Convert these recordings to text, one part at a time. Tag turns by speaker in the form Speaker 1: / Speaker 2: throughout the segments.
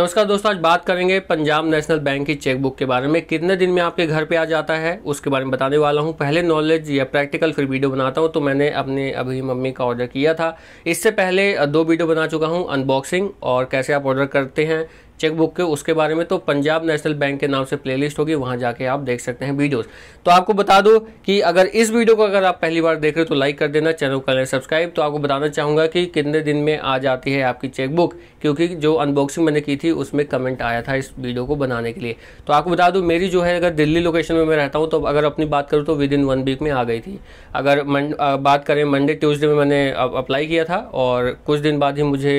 Speaker 1: नमस्कार दोस्तों आज बात करेंगे पंजाब नेशनल बैंक की चेकबुक के बारे में कितने दिन में आपके घर पे आ जाता है उसके बारे में बताने वाला हूँ पहले नॉलेज या प्रैक्टिकल फिर वीडियो बनाता हूँ तो मैंने अपने अभी मम्मी का ऑर्डर किया था इससे पहले दो वीडियो बना चुका हूँ अनबॉक्सिंग और कैसे आप ऑर्डर करते हैं चेकबुक के उसके बारे में तो पंजाब नेशनल बैंक के नाम से प्लेलिस्ट होगी वहाँ जाके आप देख सकते हैं वीडियोस तो आपको बता दो कि अगर इस वीडियो को अगर आप पहली बार देख रहे हो तो लाइक कर देना चैनल कर सब्सक्राइब तो आपको बताना चाहूँगा कि कितने दिन में आ जाती है आपकी चेकबुक क्योंकि जो अनबॉक्सिंग मैंने की थी उसमें कमेंट आया था इस वीडियो को बनाने के लिए तो आपको बता दूँ मेरी जो है अगर दिल्ली लोकेशन में मैं रहता हूँ तो अगर अपनी बात करूँ तो विद इन वन वीक में आ गई थी अगर बात करें मंडे ट्यूजडे में मैंने अप्लाई किया था और कुछ दिन बाद ही मुझे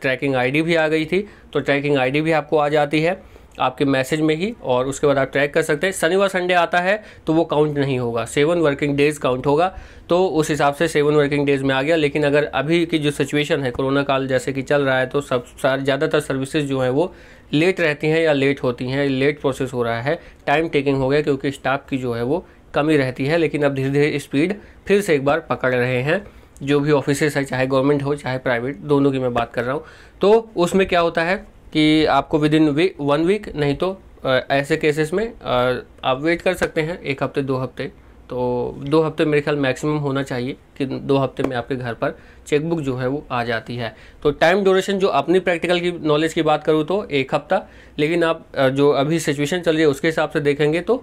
Speaker 1: ट्रैकिंग आई भी आ गई थी तो ट्रैकिंग आईडी भी आपको आ जाती है आपके मैसेज में ही और उसके बाद आप ट्रैक कर सकते हैं शनिवार संडे आता है तो वो काउंट नहीं होगा सेवन वर्किंग डेज काउंट होगा तो उस हिसाब से सेवन वर्किंग डेज में आ गया लेकिन अगर अभी की जो सिचुएशन है कोरोना काल जैसे कि चल रहा है तो सब ज़्यादातर सर्विसेज जो हैं वो लेट रहती हैं या लेट होती हैं लेट प्रोसेस हो रहा है टाइम टेकिंग हो गया क्योंकि स्टाफ की जो है वो कमी रहती है लेकिन अब धीरे धीरे स्पीड फिर से एक बार पकड़ रहे हैं जो भी ऑफिसेस है चाहे गवर्नमेंट हो चाहे प्राइवेट दोनों की मैं बात कर रहा हूँ तो उसमें क्या होता है कि आपको विद इन वी वन वीक नहीं तो ऐसे केसेस में आप वेट कर सकते हैं एक हफ्ते दो हफ्ते तो दो हफ्ते मेरे ख्याल मैक्सिमम होना चाहिए कि दो हफ्ते में आपके घर पर चेकबुक जो है वो आ जाती है तो टाइम ड्यूरेशन जो अपनी प्रैक्टिकल की नॉलेज की बात करूँ तो एक हफ्ता लेकिन आप जो अभी सिचुएशन चल रही है उसके हिसाब से देखेंगे तो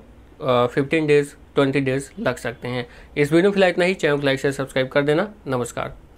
Speaker 1: फिफ्टीन डेज ट्वेंटी डेज लग सकते हैं इस वीडियो में फिलहाल इतना ही चैनल को लाइक से सब्सक्राइब कर देना नमस्कार